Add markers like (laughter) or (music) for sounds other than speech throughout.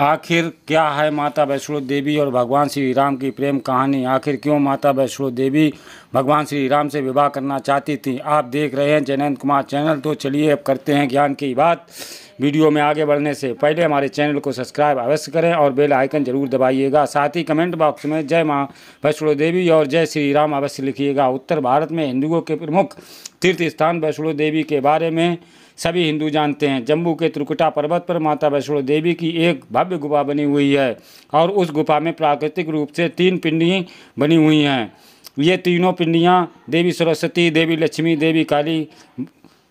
आखिर क्या है माता वैष्णो देवी और भगवान श्री राम की प्रेम कहानी आखिर क्यों माता वैष्णो देवी भगवान श्री राम से विवाह करना चाहती थी आप देख रहे हैं जैनंद कुमार चैनल तो चलिए अब करते हैं ज्ञान की बात वीडियो में आगे बढ़ने से पहले हमारे चैनल को सब्सक्राइब अवश्य करें और बेल आइकन जरूर दबाइएगा साथ ही कमेंट बॉक्स में जय माँ वैष्णो देवी और जय श्री राम अवश्य लिखिएगा उत्तर भारत में हिंदुओं के प्रमुख तीर्थ स्थान वैष्णो देवी के बारे में सभी हिंदू जानते हैं जम्मू के त्रिकुटा पर्वत पर माता वैष्णो देवी की एक भव्य गुफा बनी हुई है और उस गुफा में प्राकृतिक रूप से तीन पिंडी बनी हुई हैं ये तीनों पिंडियाँ देवी सरस्वती देवी लक्ष्मी देवी काली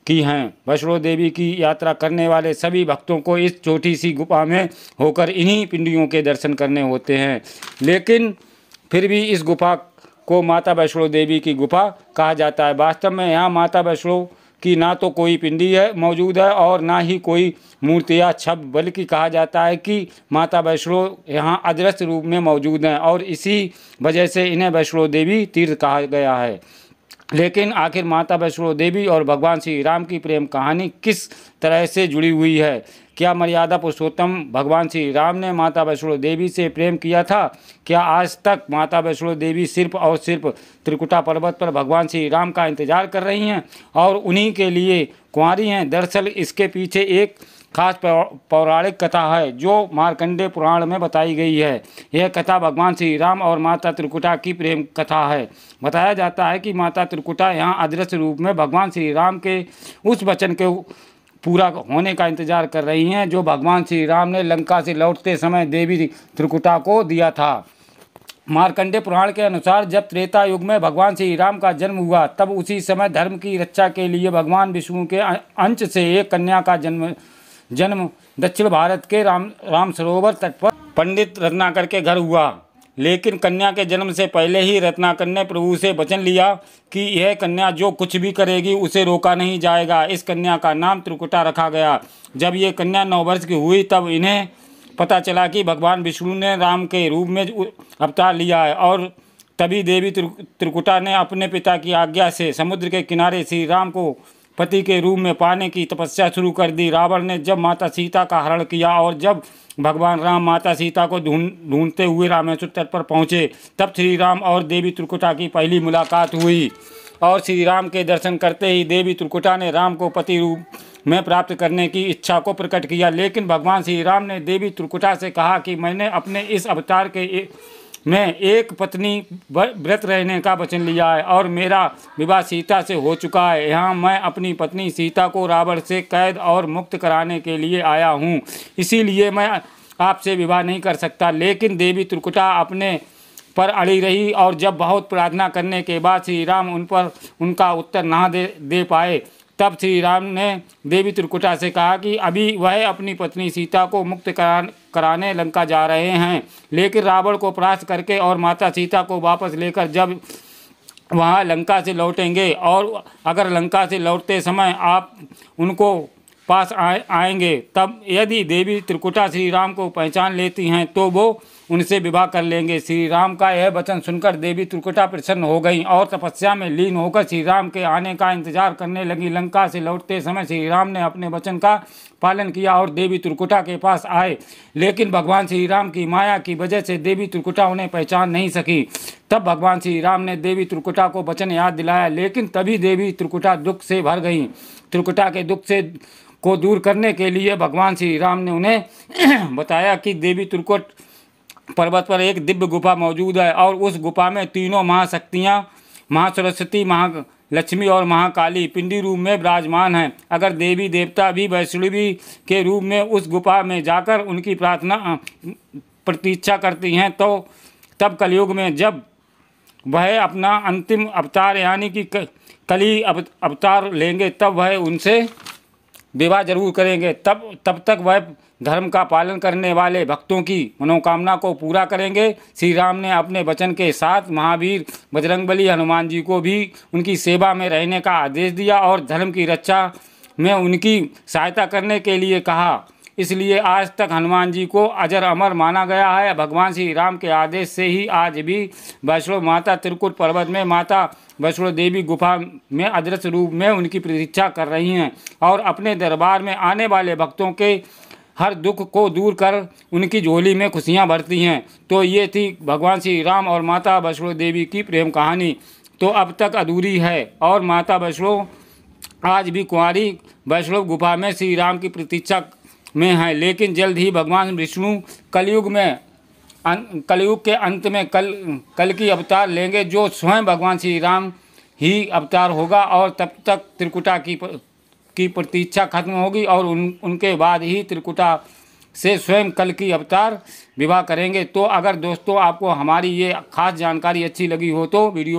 की हैं वैष्णो देवी की यात्रा करने वाले सभी भक्तों को इस छोटी सी गुफा में होकर इन्हीं पिंडियों के दर्शन करने होते हैं लेकिन फिर भी इस गुफा को माता वैष्णो देवी की गुफा कहा जाता है वास्तव में यहाँ माता वैष्णो की ना तो कोई पिंडी है मौजूद है और ना ही कोई मूर्ति या छब बल्कि कहा जाता है कि माता वैष्णो यहाँ अदृश्य रूप में मौजूद हैं और इसी वजह से इन्हें वैष्णो देवी तीर्थ कहा गया है लेकिन आखिर माता वैष्णो देवी और भगवान श्री राम की प्रेम कहानी किस तरह से जुड़ी हुई है क्या मर्यादा पुरुषोत्तम भगवान श्री राम ने माता वैष्णो देवी से प्रेम किया था क्या आज तक माता वैष्णो देवी सिर्फ और सिर्फ त्रिकुटा पर्वत पर भगवान श्री राम का इंतजार कर रही हैं और उन्हीं के लिए कुंवारी हैं दरअसल इसके पीछे एक खास पौराणिक कथा है जो मार्कंडे पुराण में बताई गई है यह कथा भगवान श्री राम और माता त्रिकुटा की प्रेम कथा है बताया जाता है कि माता त्रिकुटा यहाँ अदृश्य रूप में भगवान श्री राम के उस वचन के पूरा होने का इंतजार कर रही हैं जो भगवान श्री राम ने लंका से लौटते समय देवी त्रिकुटा को दिया था मारकंडे पुराण के अनुसार जब त्रेता युग में भगवान श्री राम का जन्म हुआ तब उसी समय धर्म की रक्षा के लिए भगवान विष्णु के अंश से एक कन्या का जन्म जन्म दक्षिण भारत के राम राम सरोवर तट पर पंडित रत्नाकर के घर हुआ लेकिन कन्या के जन्म से पहले ही रत्नाकर ने प्रभु से वचन लिया कि यह कन्या जो कुछ भी करेगी उसे रोका नहीं जाएगा इस कन्या का नाम त्रिकुटा रखा गया जब ये कन्या नौ वर्ष की हुई तब इन्हें पता चला कि भगवान विष्णु ने राम के रूप में अवतार लिया है और तभी देवी त्रिकुटा ने अपने पिता की आज्ञा से समुद्र के किनारे श्री राम को पति के रूप में पाने की तपस्या शुरू कर दी रावण ने जब माता सीता का हरण किया और जब भगवान राम माता सीता को ढूंढ ढूंढते हुए रामेश्वर तट पर पहुँचे तब श्री राम और देवी त्रिकुटा की पहली मुलाकात हुई और श्री राम के दर्शन करते ही देवी त्रिकुटा ने राम को पति रूप में प्राप्त करने की इच्छा को प्रकट किया लेकिन भगवान श्री राम ने देवी त्रिकुटा से कहा कि मैंने अपने इस अवतार के ए... मैं एक पत्नी व्रत रहने का वचन लिया है और मेरा विवाह सीता से हो चुका है यहाँ मैं अपनी पत्नी सीता को रावण से कैद और मुक्त कराने के लिए आया हूँ इसीलिए मैं आपसे विवाह नहीं कर सकता लेकिन देवी त्रिकुटा अपने पर अड़ी रही और जब बहुत प्रार्थना करने के बाद श्री राम उन पर उनका उत्तर ना दे दे पाए तब श्री राम ने देवी त्रिकुटा से कहा कि अभी वह अपनी पत्नी सीता को मुक्त करा कराने लंका जा रहे हैं लेकिन रावण को परास्त करके और माता सीता को वापस लेकर जब वहाँ लंका से लौटेंगे और अगर लंका से लौटते समय आप उनको पास आएंगे तब यदि देवी त्रिकुटा श्री राम को पहचान लेती हैं तो वो उनसे विवाह कर लेंगे श्री राम का यह वचन सुनकर देवी त्रिकुटा प्रसन्न हो गई और तपस्या में लीन होकर श्री राम के आने का इंतजार करने लगी लंका से लौटते समय श्री राम ने अपने वचन का पालन किया और देवी त्रिकुटा के पास आए लेकिन भगवान श्री राम की माया की वजह से देवी त्रिकुटा उन्हें पहचान नहीं सकी तब भगवान श्री राम ने देवी त्रिकुटा को वचन याद दिलाया लेकिन तभी देवी त्रिकुटा दुख से भर गईं त्रिकुटा के दुख से को दूर करने के लिए भगवान श्री राम ने उन्हें (clears throat) बताया कि देवी त्रिकुट पर्वत पर एक दिव्य गुफा मौजूद है और उस गुफा में तीनों महाशक्तियाँ महासरस्वती महा लक्ष्मी और महाकाली पिंडी रूप में विराजमान हैं अगर देवी देवता भी वैष्णवी के रूप में उस गुफा में जाकर उनकी प्रार्थना प्रतीक्षा करती हैं तो तब कलयुग में जब वह अपना अंतिम अवतार यानी कि कली अव अवतार लेंगे तब वह उनसे विवाह जरूर करेंगे तब तब तक वह धर्म का पालन करने वाले भक्तों की मनोकामना को पूरा करेंगे श्री राम ने अपने वचन के साथ महावीर बजरंगबली हनुमान जी को भी उनकी सेवा में रहने का आदेश दिया और धर्म की रक्षा में उनकी सहायता करने के लिए कहा इसलिए आज तक हनुमान जी को अजर अमर माना गया है भगवान श्री राम के आदेश से ही आज भी वैष्णो माता त्रिकुट पर्वत में माता वैष्णो देवी गुफा में अदृश्य रूप में उनकी प्रतीक्षा कर रही हैं और अपने दरबार में आने वाले भक्तों के हर दुख को दूर कर उनकी झोली में खुशियाँ भरती हैं तो ये थी भगवान श्री राम और माता वैष्णो देवी की प्रेम कहानी तो अब तक अधूरी है और माता वैष्णो आज भी कुंवारी वैष्णव गुफा में श्री राम की प्रतीक्षा में हैं लेकिन जल्द ही भगवान विष्णु कलयुग में अं, कलयुग के अंत में कल कल की अवतार लेंगे जो स्वयं भगवान श्री राम ही अवतार होगा और तब तक त्रिकुटा की की प्रतीक्षा खत्म होगी और उन उनके बाद ही त्रिकुटा से स्वयं कल की अवतार विवाह करेंगे तो अगर दोस्तों आपको हमारी ये खास जानकारी अच्छी लगी हो तो वीडियो